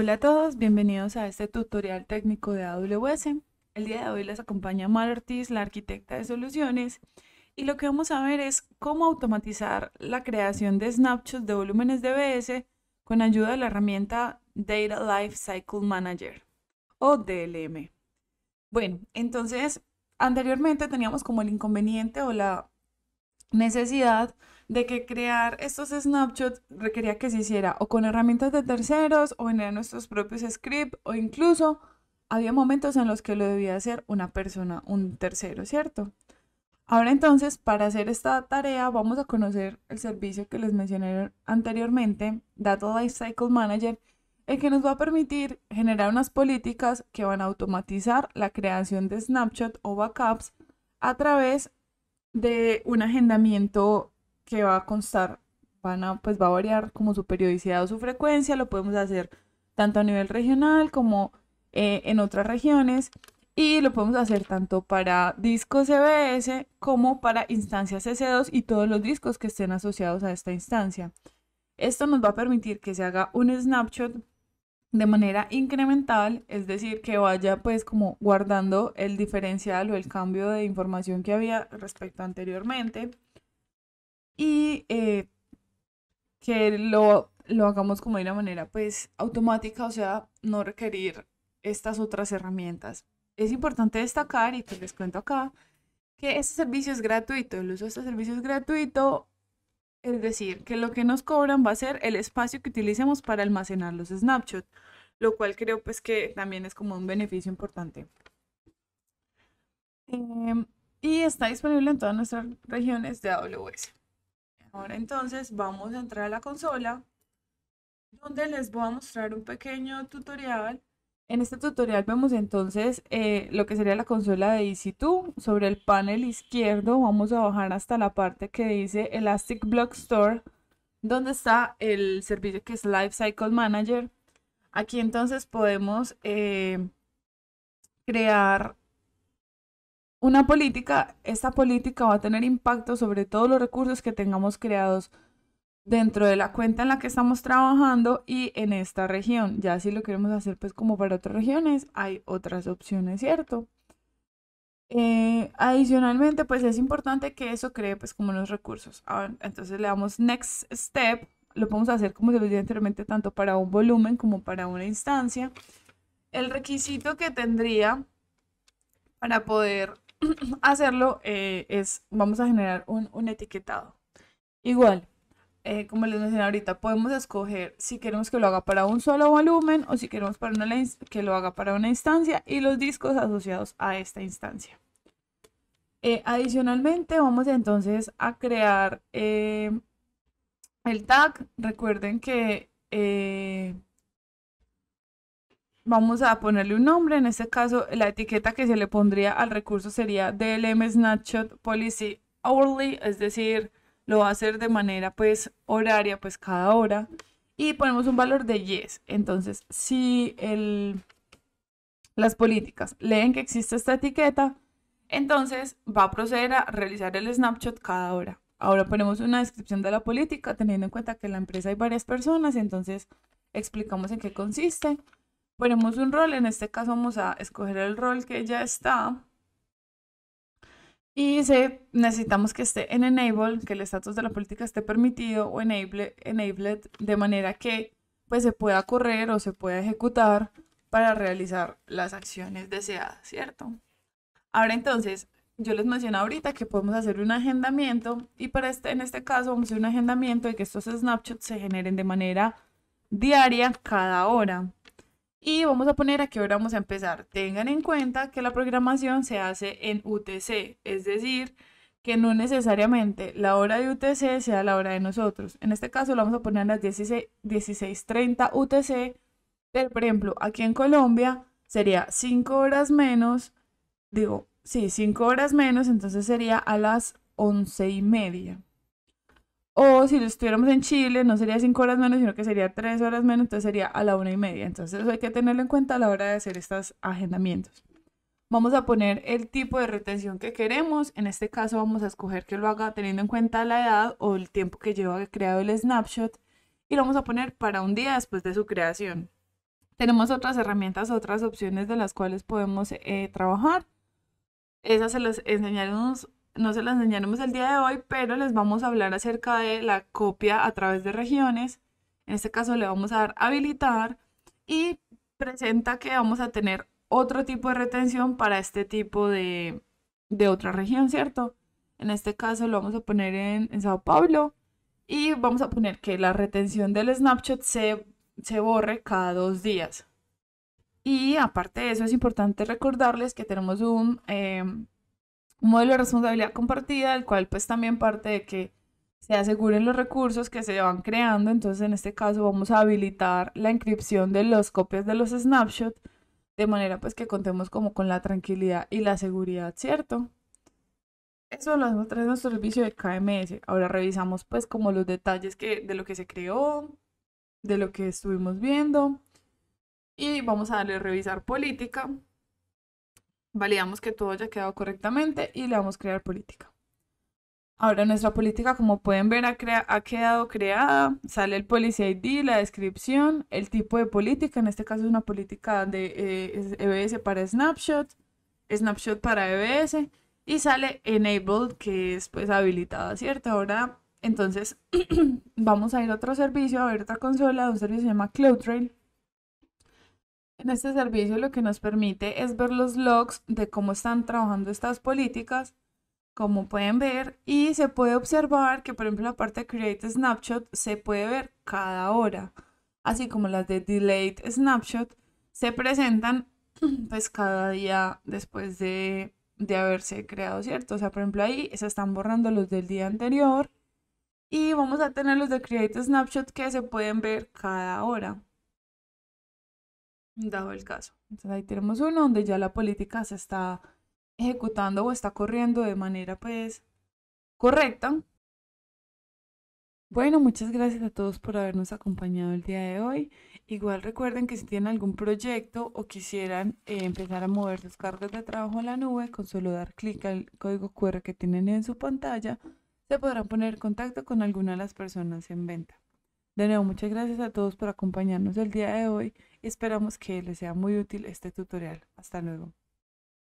Hola a todos, bienvenidos a este tutorial técnico de AWS. El día de hoy les acompaña Mar Ortiz, la arquitecta de soluciones, y lo que vamos a ver es cómo automatizar la creación de snapshots de volúmenes DBS con ayuda de la herramienta Data Lifecycle Manager o DLM. Bueno, entonces anteriormente teníamos como el inconveniente o la necesidad de que crear estos snapshots requería que se hiciera o con herramientas de terceros o en nuestros propios scripts o incluso había momentos en los que lo debía hacer una persona, un tercero, ¿cierto? Ahora entonces, para hacer esta tarea vamos a conocer el servicio que les mencioné anteriormente, Data Lifecycle Manager, el que nos va a permitir generar unas políticas que van a automatizar la creación de snapshot o backups a través de un agendamiento que va a constar, van a, pues va a variar como su periodicidad o su frecuencia, lo podemos hacer tanto a nivel regional como eh, en otras regiones y lo podemos hacer tanto para discos CBS e como para instancias e CC2 y todos los discos que estén asociados a esta instancia. Esto nos va a permitir que se haga un snapshot de manera incremental, es decir, que vaya pues como guardando el diferencial o el cambio de información que había respecto anteriormente y eh, que lo, hagamos como de una manera pues automática, o sea, no requerir estas otras herramientas. Es importante destacar, y pues les cuento acá, que este servicio es gratuito, el uso de este servicio es gratuito, es decir, que lo que nos cobran va a ser el espacio que utilicemos para almacenar los snapshots, lo cual creo pues que también es como un beneficio importante. Em, y está disponible en todas nuestras regiones de AWS. Ahora entonces vamos a entrar a la consola donde les voy a mostrar un pequeño tutorial. En este tutorial vemos entonces eh, lo que sería la consola de Easy2. Sobre el panel izquierdo vamos a bajar hasta la parte que dice Elastic Block Store, donde está el servicio que es Lifecycle Manager. Aquí entonces podemos eh, crear una política, esta política va a tener impacto sobre todos los recursos que tengamos creados dentro de la cuenta en la que estamos trabajando y en esta región. Ya si lo queremos hacer pues como para otras regiones, hay otras opciones, ¿cierto? Eh, adicionalmente, pues es importante que eso cree pues como los recursos. entonces le damos next step, lo podemos hacer como se lo anteriormente, tanto para un volumen como para una instancia. El requisito que tendría para poder hacerlo eh, es, vamos a generar un, etiquetado. Igual, eh, como les mencioné ahorita, podemos escoger si queremos que lo haga para un solo volumen o si queremos para una, que lo haga para una instancia y los discos asociados a esta instancia. Eh, adicionalmente, vamos entonces a crear el tag. Recuerden que vamos a ponerle un nombre. En este caso, la etiqueta que se le pondría al recurso sería DLM Snapshot Policy Hourly, es decir, lo va a hacer de manera pues horaria, pues cada hora. Y ponemos un valor de yes. Entonces, si las políticas leen que existe esta etiqueta, entonces va a proceder a realizar el snapshot cada hora. Ahora ponemos una descripción de la política, teniendo en cuenta que en la empresa hay varias personas, entonces explicamos en qué consiste ponemos un rol, en este caso vamos a escoger el rol que ya está. Y necesitamos que esté en enable, que el estatus de la política esté permitido o enable, de manera que pues, se pueda correr o se pueda ejecutar para realizar las acciones deseadas, ¿cierto? Ahora entonces, yo les mencioné ahorita que podemos hacer un agendamiento y para este, en este caso vamos a hacer un agendamiento de que estos snapshots se generen de manera diaria cada hora. Y vamos a poner a qué hora vamos a empezar. Tengan en cuenta que la programación se hace en UTC, es decir, que no necesariamente la hora de UTC sea la hora de nosotros. En este caso lo vamos a poner a las 16.30 UTC, pero por ejemplo, aquí en Colombia sería 5 horas menos, digo, sí, 5 horas menos, entonces sería a las 11.30 y media. O si lo estuviéramos en Chile, no sería cinco horas menos, sino que sería tres horas menos, entonces sería a la una y media. Entonces eso hay que tenerlo en cuenta a la hora de hacer estos agendamientos. Vamos a poner el tipo de retención que queremos. En este caso vamos a escoger que lo haga teniendo en cuenta la edad o el tiempo que lleva creado el snapshot. Y lo vamos a poner para un día después de su creación. Tenemos otras herramientas, otras opciones de las cuales podemos eh, trabajar. Esas se las enseñaremos no se las enseñaremos el día de hoy, pero les vamos a hablar acerca de la copia a través de regiones. En este caso le vamos a dar habilitar y presenta que vamos a tener otro tipo de retención para este tipo de, otra región, ¿cierto? En este caso lo vamos a poner en, Sao Paulo y vamos a poner que la retención del snapshot se, borre cada dos días. Y aparte de eso es importante recordarles que tenemos un... Em, un modelo de responsabilidad compartida, el cual pues también parte de que se aseguren los recursos que se van creando. Entonces, en este caso, vamos a habilitar la inscripción de las copias de los snapshots, de manera pues que contemos como con la tranquilidad y la seguridad, ¿cierto? Eso lo hacemos tras nuestro servicio de KMS. Ahora revisamos pues como los detalles que, de lo que se creó, de lo que estuvimos viendo. Y vamos a darle revisar política. Validamos que todo haya quedado correctamente y le vamos crear política. Ahora nuestra política, como pueden ver, ha, ha quedado creada. Sale el policy ID, la descripción, el tipo de política. En este caso es una política de EBS eh, e para Snapshot, Snapshot para EBS y sale enabled que es pues habilitada, ¿cierto? Ahora entonces vamos a ir a otro servicio, a ver otra consola, un servicio que se llama CloudTrail en este servicio lo que nos permite es ver los logs de cómo están trabajando estas políticas, como pueden ver, y se puede observar que, por ejemplo, la parte de Create Snapshot se puede ver cada hora, así como las de Delayed Snapshot se presentan pues cada día después de, de haberse creado, ¿cierto? O sea, por ejemplo, ahí se están borrando los del día anterior y vamos a tener los de Create Snapshot que se pueden ver cada hora. Dado el caso. Entonces ahí tenemos uno donde ya la política se está ejecutando o está corriendo de manera pues correcta. Bueno, muchas gracias a todos por habernos acompañado el día de hoy. Igual recuerden que si tienen algún proyecto o quisieran eh, empezar a mover sus cargas de trabajo a la nube, con solo dar clic al código QR que tienen en su pantalla, se podrán poner en contacto con alguna de las personas en venta. De nuevo, muchas gracias a todos por acompañarnos el día de hoy esperamos que les sea muy útil este tutorial. Hasta luego.